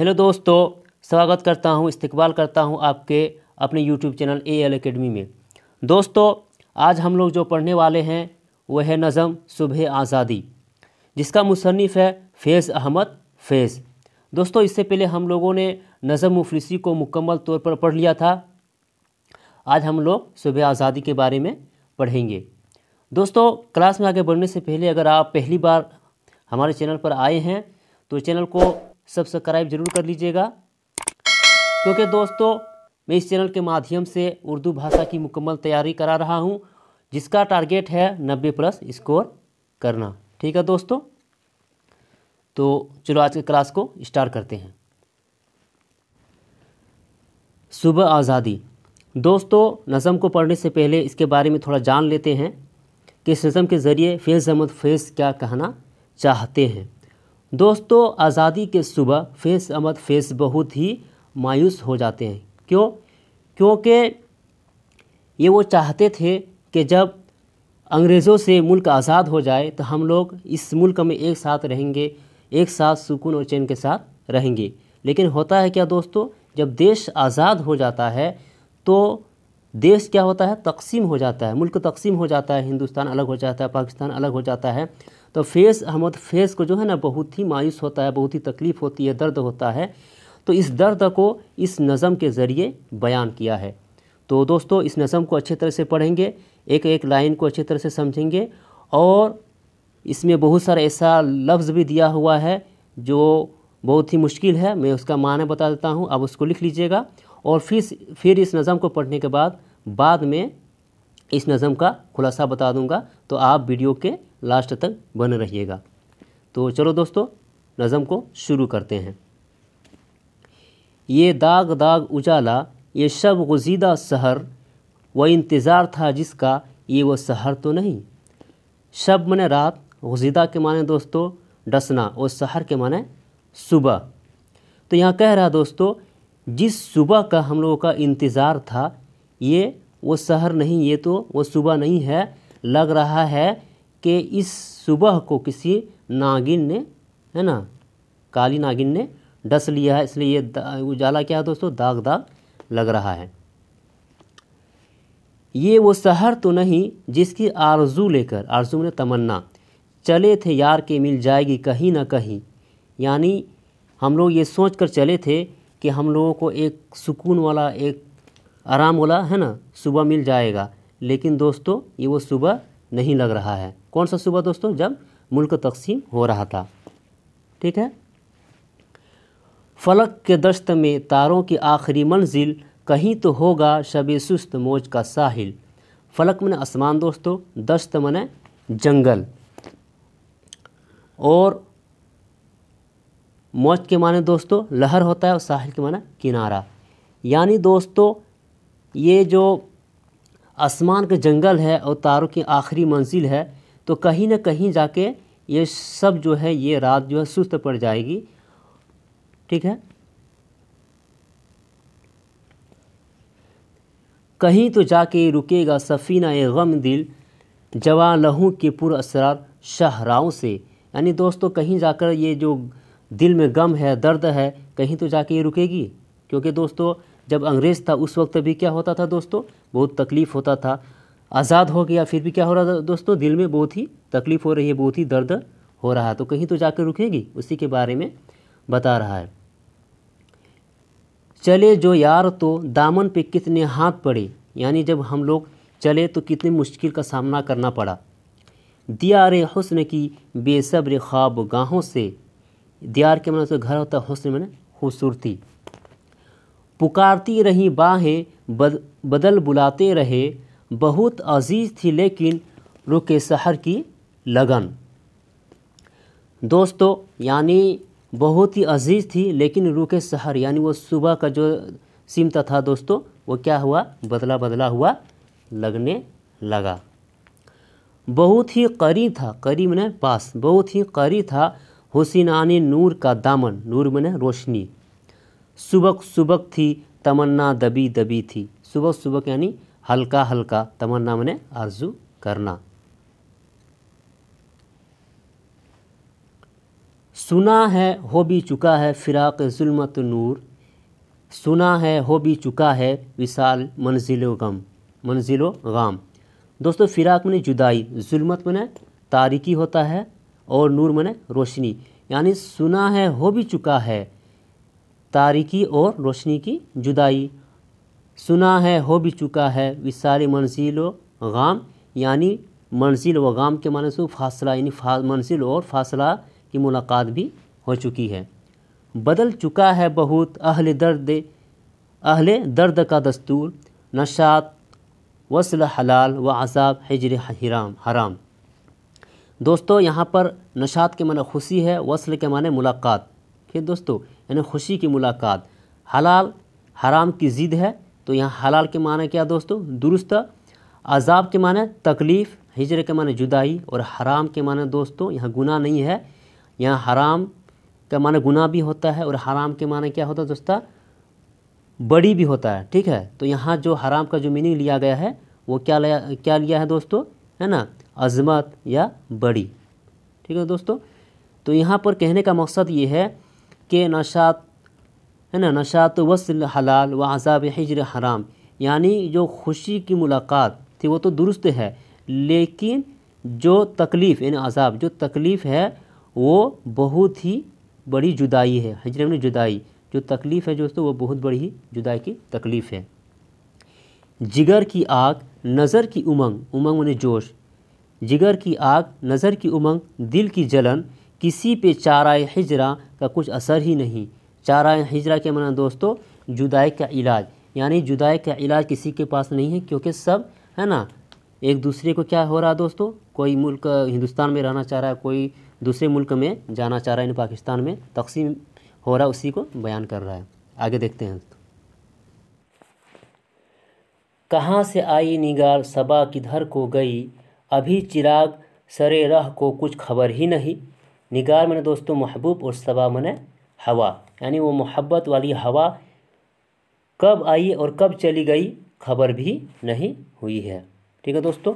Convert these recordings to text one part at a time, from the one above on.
hello दोस्तों स्वागत करता हूं इस्तकबाल करता हूं आपके अपने YouTube channel A L academy में दोस्तों आज हम लोग जो पढ़ने वाले हैं वह है नज़म सुबह आज़ादी जिसका मुसनफ़ है फैज़ अहमद फैज़ दोस्तों इससे पहले हम लोगों ने नज़म मुफलिसी को मुकम्मल तौर पर पढ़ लिया था आज हम लोग सुबह आज़ादी के बारे में पढ़ेंगे दोस्तों क्लास में आगे बढ़ने से पहले अगर आप पहली बार हमारे चैनल पर आए हैं तो चैनल को सब्सक्राइब जरूर कर लीजिएगा क्योंकि दोस्तों मैं इस चैनल के माध्यम से उर्दू भाषा की मुकम्मल तैयारी करा रहा हूँ जिसका टारगेट है नब्बे प्लस स्कोर करना ठीक है दोस्तों तो चलो आज के क्लास को स्टार्ट करते हैं सुबह आज़ादी दोस्तों नज़म को पढ़ने से पहले इसके बारे में थोड़ा जान लेते हैं कि इस नज़म के ज़रिए फैज़ अहमद फैज़ क्या कहना चाहते हैं दोस्तों आज़ादी के सुबह फैस अहमद फैस बहुत ही मायूस हो जाते हैं क्यों क्योंकि ये वो चाहते थे कि जब अंग्रेज़ों से मुल्क आज़ाद हो जाए तो हम लोग इस मुल्क में एक साथ रहेंगे एक साथ सुकून और चैन के साथ रहेंगे लेकिन होता है क्या दोस्तों जब देश आज़ाद हो जाता है तो देश क्या होता है तकसीम हो जाता है मुल्क तकसीम हो जाता है हिंदुस्तान अलग हो जाता है पाकिस्तान अलग हो जाता है तो फेस हम तो फेस को जो है ना बहुत ही मायूस होता है बहुत ही तकलीफ़ होती है दर्द होता है तो इस दर्द को इस नज़म के ज़रिए बयान किया है तो दोस्तों इस नज़म को अच्छे तरह से पढ़ेंगे एक एक लाइन को अच्छे तरह से समझेंगे और इसमें बहुत सारा ऐसा लफ्ज़ भी दिया हुआ है जो बहुत ही मुश्किल है मैं उसका माना बता देता हूँ आप उसको लिख लीजिएगा और फिर फिर इस नज़म को पढ़ने के बाद बाद में इस नज़म का खुलासा बता दूंगा तो आप वीडियो के लास्ट तक बने रहिएगा तो चलो दोस्तों नज़म को शुरू करते हैं ये दाग दाग उजाला ये शब गुजीदा सहर व इंतज़ार था जिसका ये वो सहर तो नहीं शब मने रात गुजीदा के माने दोस्तों डसना और सहर के माने सुबह तो यहाँ कह रहा दोस्तों जिस सुबह का हम लोगों का इंतज़ार था ये वो शहर नहीं ये तो वो सुबह नहीं है लग रहा है कि इस सुबह को किसी नागिन ने है ना काली नागिन ने डस लिया है इसलिए ये उजाला क्या है दोस्तों दाग दाग लग रहा है ये वो शहर तो नहीं जिसकी आरजू लेकर आरजू ने तमन्ना चले थे यार के मिल जाएगी कहीं ना कहीं यानी हम लोग ये सोच कर चले थे कि हम लोगों को एक सुकून वाला एक आराम वाला है ना सुबह मिल जाएगा लेकिन दोस्तों ये वो सुबह नहीं लग रहा है कौन सा सूबा दोस्तों जब मुल्क तकसीम हो रहा था ठीक है फलक के दस्त में तारों की आखिरी मंजिल कहीं तो होगा शब सुस्त मौज का साहिल फलक मन आसमान दोस्तों दस्त मन जंगल और मौज के माने दोस्तों लहर होता है और साहिल के माने किनारा यानी दोस्तों ये जो आसमान का जंगल है और तारों की आखिरी मंजिल है तो कहीं ना कहीं जाके ये सब जो है ये रात जो है सुस्त पड़ जाएगी ठीक है कहीं तो जाके रुकेगा सफ़ीना ए गम दिल जवा लहू के असरार शहराओं से यानी दोस्तों कहीं जाकर ये जो दिल में गम है दर्द है कहीं तो जाके ये रुकेगी क्योंकि दोस्तों जब अंग्रेज़ था उस वक्त भी क्या होता था दोस्तों बहुत तकलीफ़ होता था आज़ाद हो गया फिर भी क्या हो रहा था दोस्तों दिल में बहुत ही तकलीफ़ हो रही है बहुत ही दर्द हो रहा है तो कहीं तो जाकर रुकेगी उसी के बारे में बता रहा है चले जो यार तो दामन पे कितने हाथ पड़े यानी जब हम लोग चले तो कितनी मुश्किल का सामना करना पड़ा दियार हुस्न की बेसब्र ख्वाब गाहों से दियार के मतलब तो घर होता हुस्न मैंने खूबसूरती पुकारती रही बाहें बद, बदल बुलाते रहे बहुत अजीज़ थी लेकिन रुके शहर की लगन दोस्तों यानी बहुत ही अजीज़ थी लेकिन रुके शहर यानी वो सुबह का जो सिमता था दोस्तों वो क्या हुआ बदला बदला हुआ लगने लगा बहुत ही करीब था करीब ने पास बहुत ही करीब था हुसिनानी नूर का दामन नूर मैंने रोशनी सुबह सुबह थी तमन्ना दबी दबी थी सुबह सुबह यानी हल्का हल्का तमन्ना मैंने आरजू करना सुना है हो भी चुका है फिराक जुलमत नूर सुना है हो भी चुका है विशाल मंजिल गम मंजिलो गाम दोस्तों फिराक मैंने जुदाई जुलमत मैंने तारिकी होता है और नूर मैंने रोशनी यानी सुना है हो भी चुका है तारिकी और रोशनी की जुदाई सुना है हो भी चुका है सारी मंजिल व गाम यानी मंजिल व गाम के माने से फासला यानी फा, मंजिल और फासला की मुलाकात भी हो चुकी है बदल चुका है बहुत अहल दर्द अहल दर्द का दस्तूर नशात वसल हलाल व अजाब हजर हराम हराम दोस्तों यहाँ पर नशात के माने खुशी है वसल के माने मुलाकात फिर दोस्तों यानी खुशी की मुलाकात हलाल हराम की ज़िद है तो यहाँ हलाल के माने क्या दोस्तों दुरुस्त अजाब के माने तकलीफ़ हिजर के माने जुदाई और हराम के माने दोस्तों यहाँ गुना नहीं है यहाँ हराम का माने गुना भी होता है और हराम के माने क्या होता है दोस्तों बड़ी भी होता है ठीक है तो यहाँ जो हराम का जो मीनिंग लिया गया है वो क्या लिया क्या लिया है दोस्तों है ना अजमत या बड़ी ठीक है दोस्तों तो यहाँ पर कहने का मकसद ये है कि नशात है ना नशात वसल हलाल व अजाब हजर हराम यानी जो खुशी की मुलाकात थी वो तो दुरुस्त है लेकिन जो तकलीफ़ यानी अजाब जो तकलीफ़ है वो बहुत ही बड़ी जुदाई है हजर में जुदाई जो तकलीफ़ है दोस्तों वो बहुत बड़ी ही जुदाई की तकलीफ़ है जिगर की आग नज़र की उमंग उमंग उन्हें जोश जिगर की आग नज़र की उमंग दिल की जलन किसी पे चारा हिजरा का कुछ असर ही नहीं चारा हिजरा के माना दोस्तों जुदाई का इलाज यानी जुदाई का इलाज किसी के पास नहीं है क्योंकि सब है ना एक दूसरे को क्या हो रहा दोस्तों कोई मुल्क हिंदुस्तान में रहना चाह रहा है कोई दूसरे मुल्क में जाना चाह रहा है पाकिस्तान में तकसीम हो रहा है उसी को बयान कर रहा है आगे देखते हैं कहाँ से आई निगार सबा किधर को गई अभी चिराग सरे रह को कुछ खबर ही नहीं निगार मैंने दोस्तों महबूब और सबा मैंने हवा यानी वो मोहब्बत वाली हवा कब आई और कब चली गई खबर भी नहीं हुई है ठीक है दोस्तों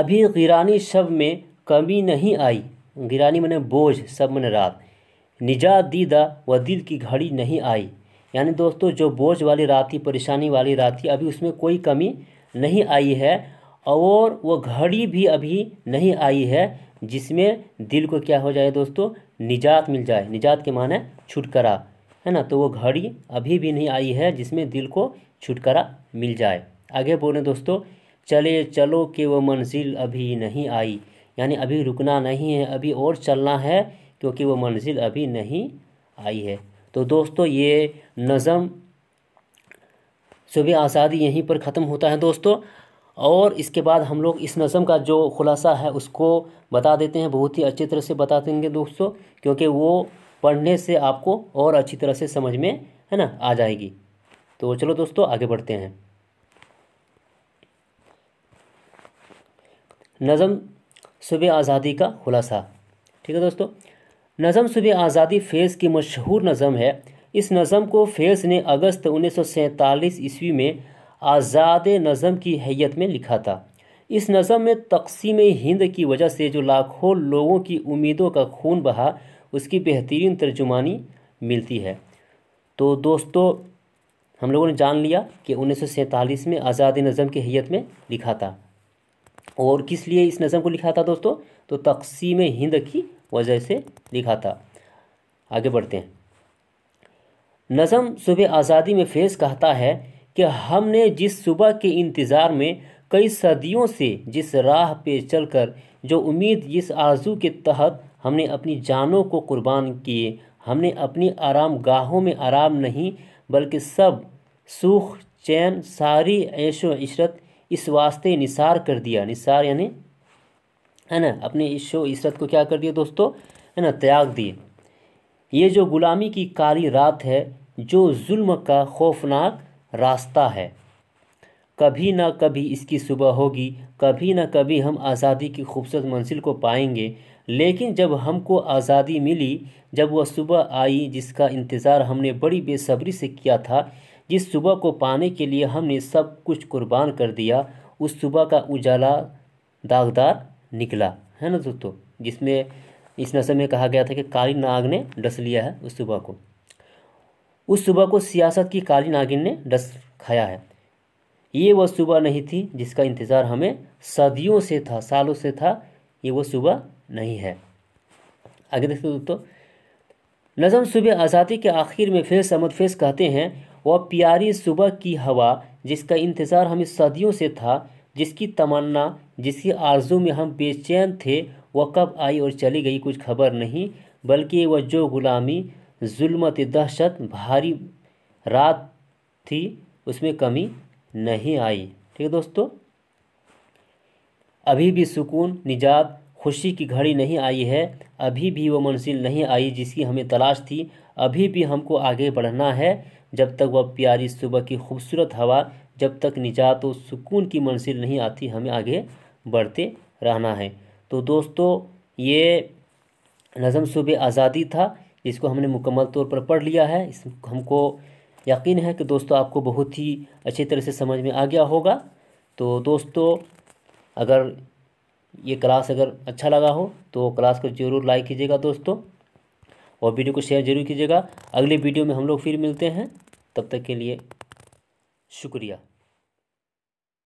अभी गिरानी शब में कमी नहीं आई गिरानी मैंने बोझ सब मैंने रात निजात दीदा व दिल की घड़ी नहीं आई यानी दोस्तों जो बोझ वाली रात थी परेशानी वाली रात थी अभी उसमें कोई कमी नहीं आई है और वो घड़ी भी अभी नहीं आई है जिसमें दिल को क्या हो जाए दोस्तों निजात मिल जाए निजात के माने छुटकारा है ना तो वो घड़ी अभी भी नहीं आई है जिसमें दिल को छुटकारा मिल जाए आगे बोले दोस्तों चले चलो कि वो मंजिल अभी नहीं आई यानी अभी रुकना नहीं है अभी और चलना है क्योंकि वो मंजिल अभी नहीं आई है तो दोस्तों ये नज़म सुबह आज़ादी यहीं पर ख़त्म होता है दोस्तों और इसके बाद हम लोग इस नज़म का जो ख़ुलासा है उसको बता देते हैं बहुत ही अच्छी तरह से बता देंगे दोस्तों क्योंकि वो पढ़ने से आपको और अच्छी तरह से समझ में है ना आ जाएगी तो चलो दोस्तों आगे बढ़ते हैं नज़म सुबह आज़ादी का खुलासा ठीक है दोस्तों नज़म सुबह आज़ादी फैज़ की मशहूर नज़म है इस नज़म को फेज़ ने अगस्त उन्नीस ईस्वी में आज़ाद नज़म की हैत में लिखा था इस नज़म में तकसीम हिंद की वजह से जो लाखों लोगों की उम्मीदों का खून बहा उसकी बेहतरीन तर्जुमानी मिलती है तो दोस्तों हम लोगों ने जान लिया कि उन्नीस में आज़ाद नज़म की हैत में लिखा था और किस लिए इस नज़म को लिखा था दोस्तों तो तकसीम हिंद की वजह से लिखा था आगे बढ़ते हैं नज़म सुबह आज़ादी में फेज़ कहता है कि हमने जिस सुबह के इंतज़ार में कई सदियों से जिस राह पे चलकर जो उम्मीद जिस आरजू के तहत हमने अपनी जानों को कुर्बान किए हमने अपनी आराम गाहों में आराम नहीं बल्कि सब सुख चैन सारी ऐशो इशरत इस वास्ते निसार कर दिया निसार यानी है ना अपने ईशो इशरत को क्या कर दिया दोस्तों है ना त्याग दिए ये जो ग़ुलामी की काली रात है जो जुल्म का खौफनाक रास्ता है कभी ना कभी इसकी सुबह होगी कभी ना कभी हम आज़ादी की खूबसूरत मंजिल को पाएंगे लेकिन जब हमको आज़ादी मिली जब वह सुबह आई जिसका इंतज़ार हमने बड़ी बेसब्री से किया था जिस सुबह को पाने के लिए हमने सब कुछ कुर्बान कर दिया उस सुबह का उजाला दागदार निकला है ना दोस्तों जिसमें इस नशे में कहा गया था कि काली नाग ने डस लिया है उस सुबह को उस सुबह को सियासत की काली नागिन ने डस खाया है ये वह सुबह नहीं थी जिसका इंतज़ार हमें सदियों से था सालों से था ये वो सुबह नहीं है आगे देखते दोस्तों नज़म सुबह आज़ादी के आखिर में फेस अहमद फेस कहते हैं वह प्यारी सुबह की हवा जिसका इंतज़ार हमें सदियों से था जिसकी तमन्ना जिसकी आरजू में हम बेचैन थे वह कब आई और चली गई कुछ खबर नहीं बल्कि वह जो गुलामी जुल्मत दहशत भारी रात थी उसमें कमी नहीं आई ठीक है दोस्तों अभी भी सुकून निजात खुशी की घड़ी नहीं आई है अभी भी वो मंजिल नहीं आई जिसकी हमें तलाश थी अभी भी हमको आगे बढ़ना है जब तक वह प्यारी सुबह की खूबसूरत हवा जब तक निजात और सुकून की मंजिल नहीं आती हमें आगे बढ़ते रहना है तो दोस्तों ये नज़म सुबह आज़ादी था इसको हमने मुकम्मल तौर पर पढ़ लिया है इस हमको यकीन है कि दोस्तों आपको बहुत ही अच्छी तरह से समझ में आ गया होगा तो दोस्तों अगर ये क्लास अगर अच्छा लगा हो तो क्लास को ज़रूर लाइक कीजिएगा दोस्तों और वीडियो को शेयर ज़रूर कीजिएगा अगले वीडियो में हम लोग फिर मिलते हैं तब तक के लिए शुक्रिया